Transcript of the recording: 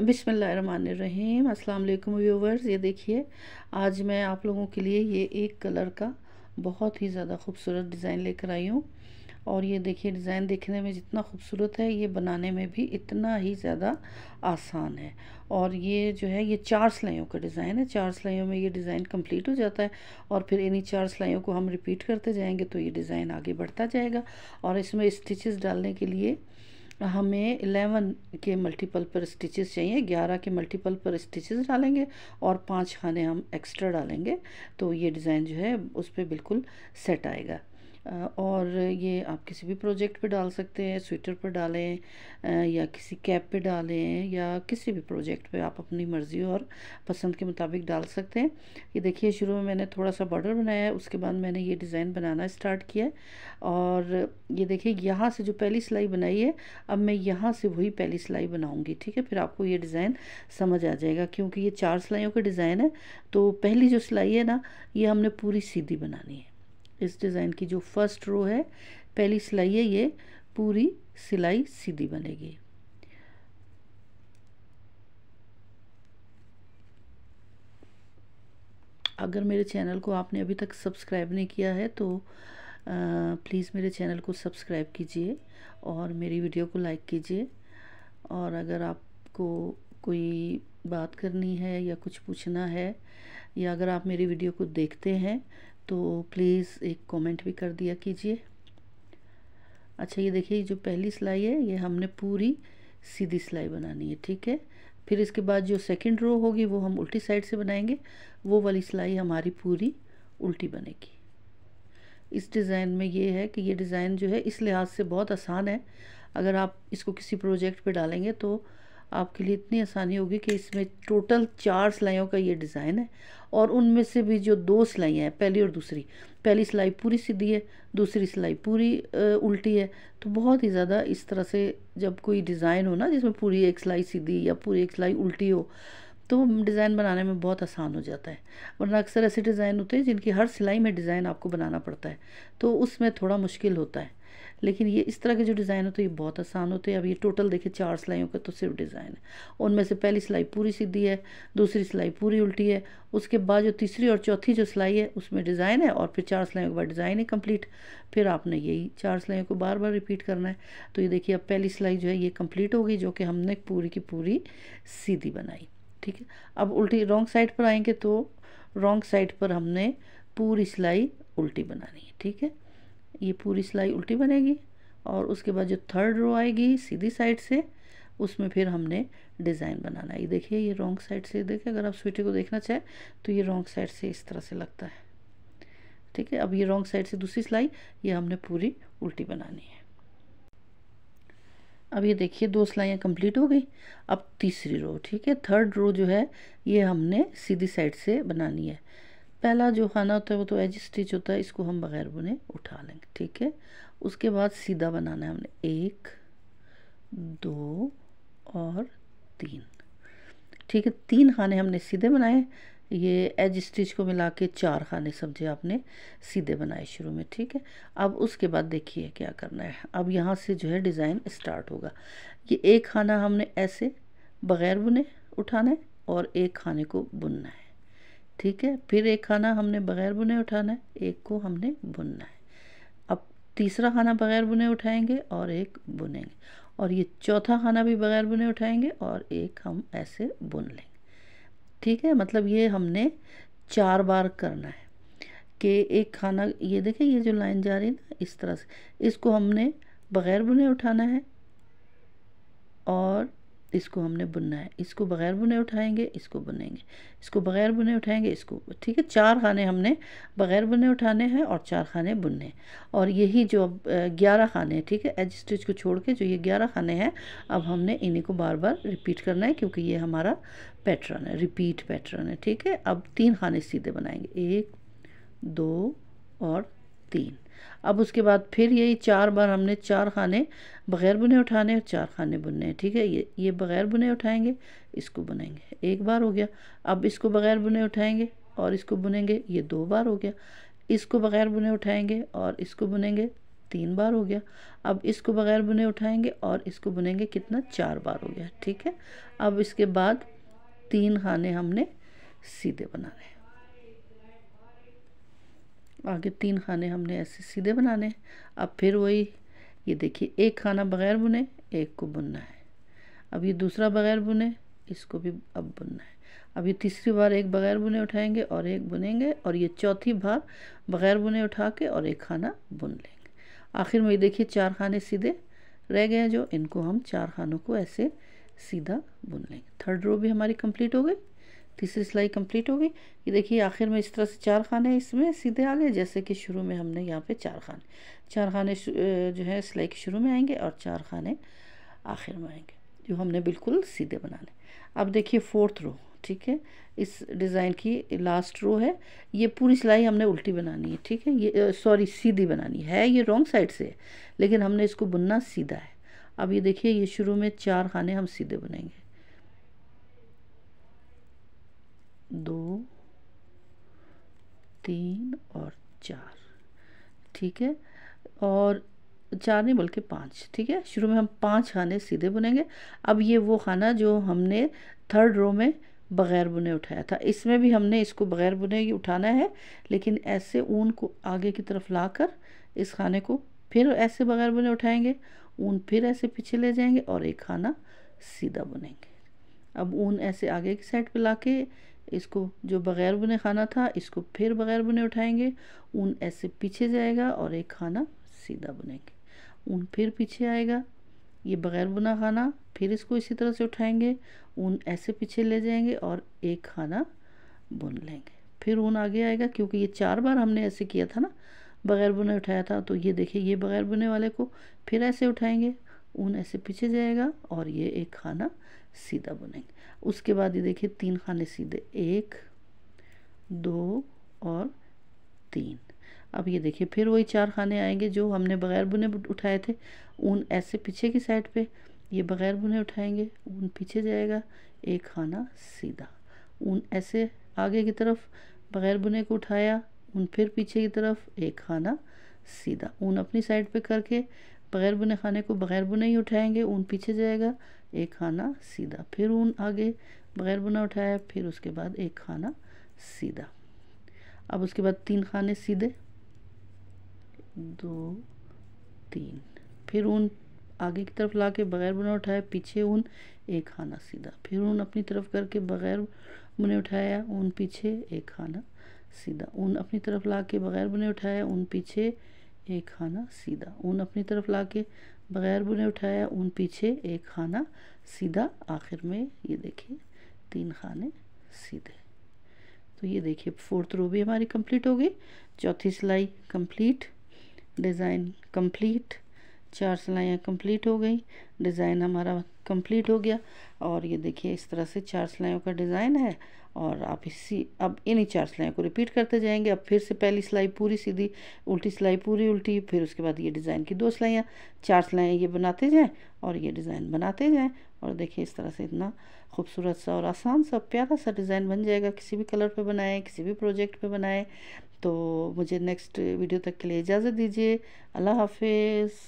बिसमीम अल्लाम व्यूवर्स ये देखिए आज मैं आप लोगों के लिए ये एक कलर का बहुत ही ज़्यादा खूबसूरत डिज़ाइन लेकर आई हूँ और ये देखिए डिज़ाइन देखने में जितना खूबसूरत है ये बनाने में भी इतना ही ज़्यादा आसान है और ये जो है ये चार सिलाइयों का डिज़ाइन है चार सिलाइयों में ये डिज़ाइन कंप्लीट हो जाता है और फिर इन्हीं चार सिलाइयों को हम रिपीट करते जाएंगे तो ये डिज़ाइन आगे बढ़ता जाएगा और इसमें स्टिचेस डालने के लिए हमें 11 के मल्टीपल पर स्टिचेस चाहिए 11 के मल्टीपल पर स्टिचेस डालेंगे और पांच खाने हम एक्स्ट्रा डालेंगे तो ये डिज़ाइन जो है उस पर बिल्कुल सेट आएगा और ये आप किसी भी प्रोजेक्ट पे डाल सकते हैं स्वेटर पर डालें या किसी कैप पे डालें या किसी भी प्रोजेक्ट पे आप अपनी मर्ज़ी और पसंद के मुताबिक डाल सकते हैं ये देखिए शुरू में मैंने थोड़ा सा बॉर्डर बनाया है उसके बाद मैंने ये डिज़ाइन बनाना स्टार्ट किया और ये देखिए यहाँ से जो पहली सिलाई बनाई है अब मैं यहाँ से वही पहली सिलाई बनाऊँगी ठीक है फिर आपको ये डिज़ाइन समझ आ जाएगा क्योंकि ये चार सिलाइयों का डिज़ाइन है तो पहली जो सिलाई है ना ये हमने पूरी सीधी बनानी है इस डिज़ाइन की जो फर्स्ट रो है पहली सिलाई है ये पूरी सिलाई सीधी बनेगी अगर मेरे चैनल को आपने अभी तक सब्सक्राइब नहीं किया है तो प्लीज़ मेरे चैनल को सब्सक्राइब कीजिए और मेरी वीडियो को लाइक कीजिए और अगर आपको कोई बात करनी है या कुछ पूछना है या अगर आप मेरी वीडियो को देखते हैं तो प्लीज़ एक कमेंट भी कर दिया कीजिए अच्छा ये देखिए जो पहली सिलाई है ये हमने पूरी सीधी सिलाई बनानी है ठीक है फिर इसके बाद जो सेकंड रो होगी वो हम उल्टी साइड से बनाएंगे वो वाली सिलाई हमारी पूरी उल्टी बनेगी इस डिज़ाइन में ये है कि ये डिज़ाइन जो है इस लिहाज से बहुत आसान है अगर आप इसको किसी प्रोजेक्ट पर डालेंगे तो आपके लिए इतनी आसानी होगी कि इसमें टोटल चार सिलाइयों का ये डिज़ाइन है और उनमें से भी जो दो सिलाइयाँ हैं पहली और दूसरी पहली सिलाई पूरी सीधी है दूसरी सिलाई पूरी आ, उल्टी है तो बहुत ही ज़्यादा इस तरह से जब कोई डिज़ाइन हो ना जिसमें पूरी एक सिलाई सीधी या पूरी एक सिलाई उल्टी हो तो डिज़ाइन बनाने में बहुत आसान हो जाता है वरना अक्सर ऐसे डिज़ाइन होते हैं जिनकी हर सिलाई में डिज़ाइन आपको बनाना पड़ता है तो उसमें थोड़ा मुश्किल होता है लेकिन ये इस तरह के जो डिज़ाइन होते हैं ये बहुत आसान होते हैं अब ये टोटल देखिए चार सिलाइयों का तो सिर्फ डिज़ाइन है उनमें से पहली सिलाई पूरी सीधी है दूसरी सिलाई पूरी उल्टी है उसके बाद जो तीसरी और चौथी जो सिलाई है उसमें डिज़ाइन है और फिर चार सिलाइयों के बाद डिज़ाइन है कम्प्लीट फिर आपने यही चार सिलाइयों को बार बार रिपीट करना है तो ये देखिए अब पहली सिलाई जो है ये कम्प्लीट होगी जो कि हमने पूरी की पूरी सीधी बनाई ठीक है अब उल्टी रॉन्ग साइड पर आएंगे तो रॉन्ग साइड पर हमने पूरी सिलाई उल्टी बनानी है ठीक है ये पूरी सिलाई उल्टी बनेगी और उसके बाद जो थर्ड रो आएगी सीधी साइड से उसमें फिर हमने डिज़ाइन बनाना है ये देखिए ये रॉन्ग साइड से देखिए अगर आप स्वेटर को देखना चाहें तो ये रॉन्ग साइड से इस तरह से लगता है ठीक है अब ये रॉन्ग साइड से दूसरी सिलाई ये हमने पूरी उल्टी बनानी है अब ये देखिए दो सिलाइयाँ कंप्लीट हो गई अब तीसरी रो ठीक है थर्ड रो जो है ये हमने सीधी साइड से बनानी है पहला जो खाना होता है वो तो एज स्टिच होता है इसको हम बगैर बुने उठा लेंगे ठीक है उसके बाद सीधा बनाना है हमने एक दो और तीन ठीक है तीन खाने हमने सीधे बनाए ये एज स्टिच को मिला के चार खाने समझे आपने सीधे बनाए शुरू में ठीक है अब उसके बाद देखिए क्या करना है अब यहाँ से जो है डिज़ाइन स्टार्ट होगा ये एक खाना हमने ऐसे बग़ैर बुने उठाना है और एक खाने को बुनना है ठीक है फिर एक खाना हमने बगैर बुने उठाना है एक को हमने बुनना है अब तीसरा खाना बगैर बुने उठाएंगे और एक बुनेंगे और ये चौथा खाना भी बगैर बुने उठाएंगे और एक हम ऐसे बुन लेंगे ठीक है मतलब ये हमने चार बार करना है कि एक खाना ये देखें ये जो लाइन जा रही है ना इस तरह से इसको हमने बगैर बुने उठाना है और इसको हमने बुनना है इसको बगैर बुने उठाएंगे इसको बुनेंगे इसको बगैर बुने उठाएंगे इसको ठीक है चार खाने हमने बगैर बुने उठाने हैं और चार खाने बुनने और यही जो अब ग्यारह खाने हैं ठीक है एज स्टिच को छोड़ के जो ये ग्यारह खाने हैं अब हमने इन्हीं को बार बार रिपीट करना है क्योंकि ये हमारा पैटर्न है रिपीट पैटर्न है ठीक है अब तीन खाने सीधे बनाएंगे एक दो और तीन अब उसके बाद फिर यही चार बार हमने चार खाने बग़ैर बुने उठाने और चार खाने बुनने हैं ठीक है ये ये बग़ैर बुने उठाएंगे इसको बुनेंगे एक बार हो गया अब इसको बग़ैर बुने उठाएंगे और इसको बुनेंगे ये दो बार हो गया इसको बग़ैर बुने उठाएंगे और इसको बुनेंगे तीन बार हो गया अब इसको बग़ैर बुने उठाएंगे और इसको बुनेंगे कितना चार बार हो गया ठीक है अब इसके बाद तीन खाने हमने सीधे बनाने हैं आगे तीन खाने हमने ऐसे सीधे बनाने अब फिर वही ये देखिए एक खाना बग़ैर बुने एक को बुनना है अब ये दूसरा बग़ैर बुने इसको भी अब बुनना है अब ये तीसरी बार एक बग़ैर बुने उठाएंगे और एक बुनेंगे और ये चौथी बार बग़ैर बुने उठा के और एक खाना बुन लेंगे आखिर में ये देखिए चार खाने सीधे रह गए हैं जो इनको हम चार खानों को ऐसे सीधा बुन लेंगे थर्ड रो भी हमारी कंप्लीट हो गई तीसरी सिलाई कंप्लीट हो गई ये देखिए आखिर में इस तरह से चार खाने इसमें सीधे आ गए जैसे कि शुरू में हमने यहाँ पे चार खाने चार खाने जो है सिलाई के शुरू में आएंगे और चार खाने आखिर में आएंगे जो हमने बिल्कुल सीधे बनाने अब देखिए फोर्थ रो ठीक है इस डिज़ाइन की लास्ट रो है ये पूरी सिलाई हमने उल्टी बनानी है ठीक है ये सॉरी सीधी बनानी है ये रॉन्ग साइड से है लेकिन हमने इसको बुनना सीधा है अब ये देखिए ये शुरू में चार खाने हम सीधे बनाएंगे दो तीन और चार ठीक है और चार नहीं बल्कि पाँच ठीक है शुरू में हम पांच खाने सीधे बुनेंगे अब ये वो खाना जो हमने थर्ड रो में बग़ैर बुने उठाया था इसमें भी हमने इसको बग़ैर बुने ही उठाना है लेकिन ऐसे ऊन को आगे की तरफ लाकर इस खाने को फिर ऐसे बग़ैर बुने उठाएंगे ऊन फिर ऐसे पीछे ले जाएंगे और एक खाना सीधा बुनेंगे अब ऊन ऐसे आगे की साइड ला के इसको जो बग़ैर बुने खाना था इसको फिर बग़ैर बुने उठाएंगे ऊन ऐसे पीछे जाएगा और एक खाना सीधा बुनेंगे ऊन फिर पीछे आएगा ये बग़ैर बुना खाना फिर इसको इसी तरह से उठाएंगे ऊन ऐसे पीछे ले जाएंगे और एक खाना बुन लेंगे फिर ऊन आगे आएगा क्योंकि ये चार बार हमने ऐसे किया था ना बग़ैर बुने उठाया था तो ये देखिए ये बग़ैर बुने वाले को फिर ऐसे उठाएंगे ऊन ऐसे पीछे जाएगा और ये एक खाना सीधा बुनेंगे उसके बाद ये देखिए तीन खाने सीधे एक दो और तीन अब ये देखिए फिर वही चार खाने आएंगे जो हमने बगैर बुने उठाए थे ऊन ऐसे पीछे की साइड पे ये बगैर बुने उठाएंगे ऊन पीछे जाएगा एक खाना सीधा ऊन ऐसे आगे की तरफ बगैर बुने को उठाया ऊन फिर पीछे की तरफ एक खाना सीधा ऊन अपनी साइड पे करके बग़ैर बुने खाने को बग़ैर बुने ही उठाएंगे ऊन पीछे जाएगा एक खाना सीधा फिर ऊन आगे बग़ैर बुना उठाया फिर उसके बाद एक खाना सीधा अब उसके बाद तीन खाने सीधे दो तीन फिर ऊन आगे की तरफ ला के बग़ैर बुना उठाया पीछे ऊन एक खाना सीधा फिर ऊन अपनी तरफ करके बग़ैर बुने उठाया ऊन पीछे एक खाना सीधा ऊन अपनी तरफ ला के बग़ैर बुने उठाया ऊन पीछे एक खाना सीधा ऊन अपनी तरफ लाके बगैर बुने उठाया ऊन पीछे एक खाना सीधा आखिर में ये देखिए तीन खाने सीधे तो ये देखिए फोर्थ रो भी हमारी कंप्लीट हो गई चौथी सिलाई कंप्लीट डिज़ाइन कंप्लीट चार सिलाइयाँ कंप्लीट हो गई डिज़ाइन हमारा कंप्लीट हो गया और ये देखिए इस तरह से चार सिलाइयों का डिज़ाइन है और आप इसी अब इन्हीं चार सिलाइयों को रिपीट करते जाएंगे अब फिर से पहली सिलाई पूरी सीधी उल्टी सिलाई पूरी उल्टी फिर उसके बाद ये डिज़ाइन की दो सिलाइयाँ चार सिलाइयाँ ये बनाते जाएँ और ये डिज़ाइन बनाते जाएँ और देखिए इस तरह से इतना खूबसूरत सा और आसान सा प्यारा सा डिज़ाइन बन जाएगा किसी भी कलर पर बनाएँ किसी भी प्रोजेक्ट पर बनाएँ तो मुझे नेक्स्ट वीडियो तक के लिए इजाज़त दीजिए अल्लाह हाफिज़